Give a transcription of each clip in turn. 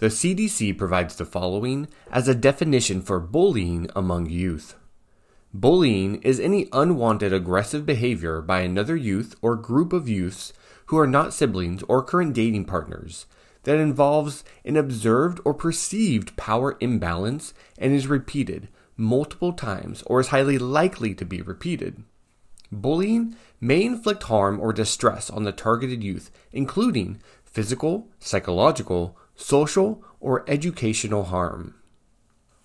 The CDC provides the following as a definition for bullying among youth. Bullying is any unwanted aggressive behavior by another youth or group of youths who are not siblings or current dating partners that involves an observed or perceived power imbalance and is repeated multiple times or is highly likely to be repeated. Bullying may inflict harm or distress on the targeted youth, including physical, psychological, social, or educational harm.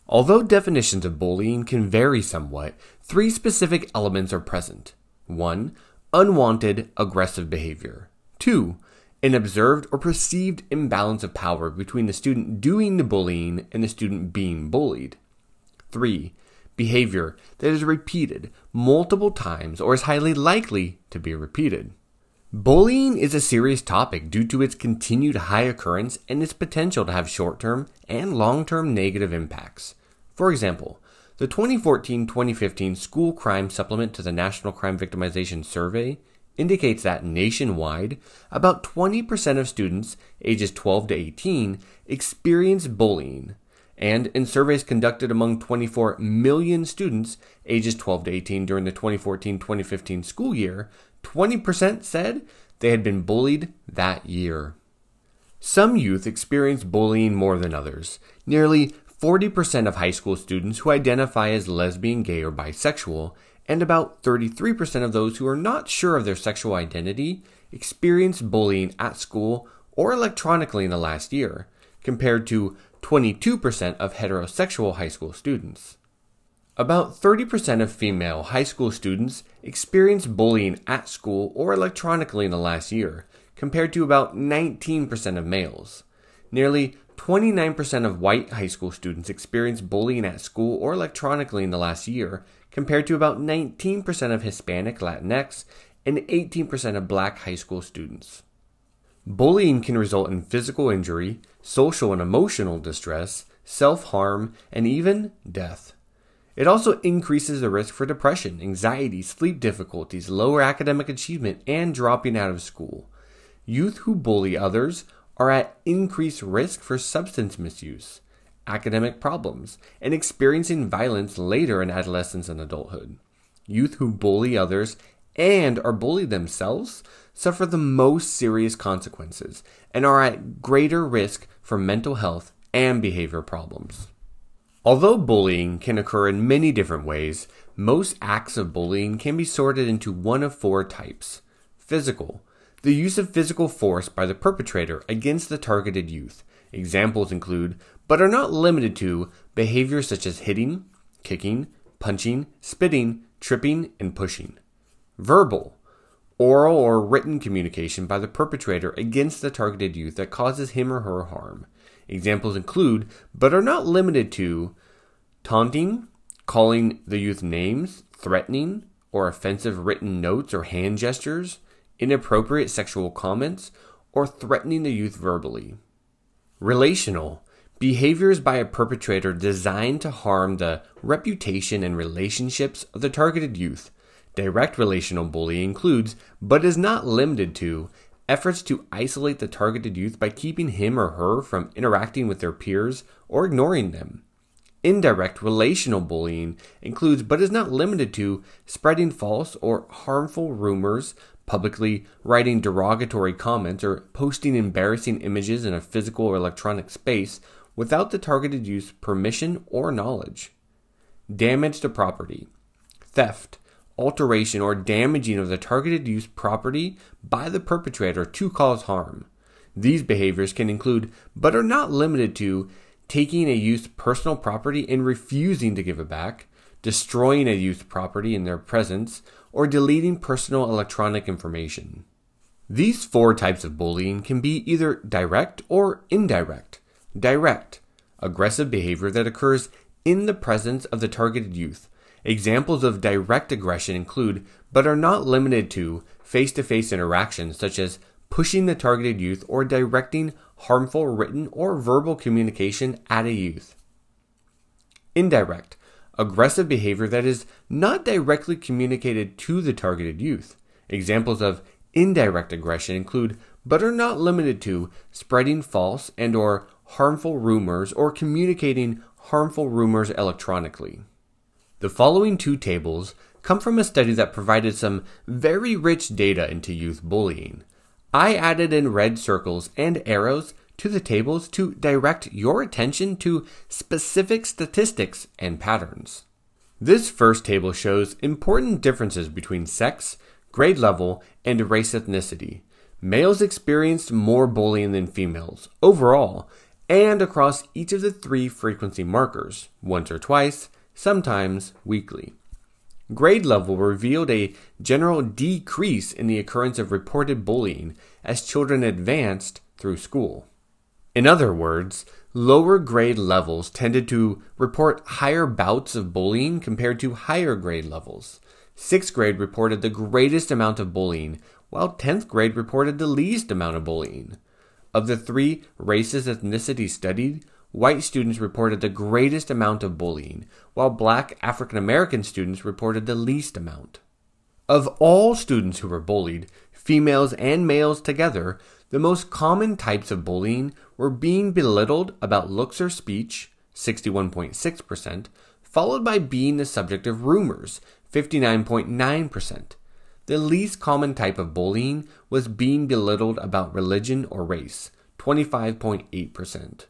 Although definitions of bullying can vary somewhat, three specific elements are present. 1. Unwanted aggressive behavior. 2. An observed or perceived imbalance of power between the student doing the bullying and the student being bullied. 3. Behavior that is repeated multiple times or is highly likely to be repeated. Bullying is a serious topic due to its continued high occurrence and its potential to have short term and long term negative impacts. For example, the 2014 2015 School Crime Supplement to the National Crime Victimization Survey indicates that nationwide, about 20% of students ages 12 to 18 experience bullying, and in surveys conducted among 24 million students ages 12 to 18 during the 2014 2015 school year, 20% said they had been bullied that year. Some youth experience bullying more than others. Nearly 40% of high school students who identify as lesbian, gay, or bisexual, and about 33% of those who are not sure of their sexual identity experience bullying at school or electronically in the last year, compared to 22% of heterosexual high school students. About 30% of female high school students experienced bullying at school or electronically in the last year, compared to about 19% of males. Nearly 29% of white high school students experienced bullying at school or electronically in the last year, compared to about 19% of Hispanic, Latinx, and 18% of black high school students. Bullying can result in physical injury, social and emotional distress, self harm, and even death. It also increases the risk for depression, anxiety, sleep difficulties, lower academic achievement, and dropping out of school. Youth who bully others are at increased risk for substance misuse, academic problems, and experiencing violence later in adolescence and adulthood. Youth who bully others and are bullied themselves suffer the most serious consequences and are at greater risk for mental health and behavior problems. Although bullying can occur in many different ways, most acts of bullying can be sorted into one of four types physical, the use of physical force by the perpetrator against the targeted youth. Examples include, but are not limited to, behaviors such as hitting, kicking, punching, spitting, tripping, and pushing. Verbal, oral or written communication by the perpetrator against the targeted youth that causes him or her harm. Examples include, but are not limited to, taunting, calling the youth names, threatening, or offensive written notes or hand gestures, inappropriate sexual comments, or threatening the youth verbally. Relational behaviors by a perpetrator designed to harm the reputation and relationships of the targeted youth, Direct relational bullying includes, but is not limited to, efforts to isolate the targeted youth by keeping him or her from interacting with their peers or ignoring them. Indirect relational bullying includes, but is not limited to, spreading false or harmful rumors, publicly writing derogatory comments, or posting embarrassing images in a physical or electronic space without the targeted youth's permission or knowledge. Damage to property, theft, alteration, or damaging of the targeted use property by the perpetrator to cause harm. These behaviors can include, but are not limited to, taking a youth's personal property and refusing to give it back, destroying a youth's property in their presence, or deleting personal electronic information. These four types of bullying can be either direct or indirect. Direct, aggressive behavior that occurs in the presence of the targeted youth, Examples of direct aggression include, but are not limited to, face to face interactions such as pushing the targeted youth or directing harmful written or verbal communication at a youth. Indirect, aggressive behavior that is not directly communicated to the targeted youth. Examples of indirect aggression include, but are not limited to, spreading false and or harmful rumors or communicating harmful rumors electronically. The following two tables come from a study that provided some very rich data into youth bullying. I added in red circles and arrows to the tables to direct your attention to specific statistics and patterns. This first table shows important differences between sex, grade level, and race ethnicity. Males experienced more bullying than females overall and across each of the three frequency markers once or twice, sometimes weekly. Grade level revealed a general decrease in the occurrence of reported bullying as children advanced through school. In other words, lower grade levels tended to report higher bouts of bullying compared to higher grade levels. Sixth grade reported the greatest amount of bullying, while 10th grade reported the least amount of bullying. Of the three races ethnicity studied, white students reported the greatest amount of bullying, while black African American students reported the least amount. Of all students who were bullied, females and males together, the most common types of bullying were being belittled about looks or speech, 61.6%, followed by being the subject of rumors, 59.9%. The least common type of bullying was being belittled about religion or race, 25.8%.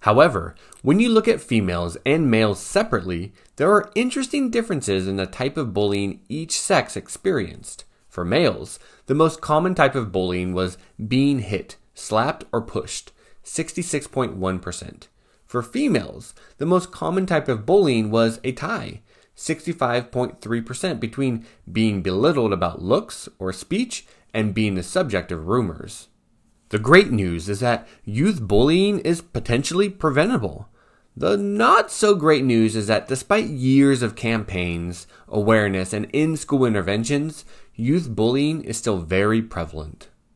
However, when you look at females and males separately, there are interesting differences in the type of bullying each sex experienced. For males, the most common type of bullying was being hit, slapped, or pushed, 66.1%. For females, the most common type of bullying was a tie, 65.3% between being belittled about looks or speech and being the subject of rumors. The great news is that youth bullying is potentially preventable. The not so great news is that despite years of campaigns, awareness, and in school interventions, youth bullying is still very prevalent.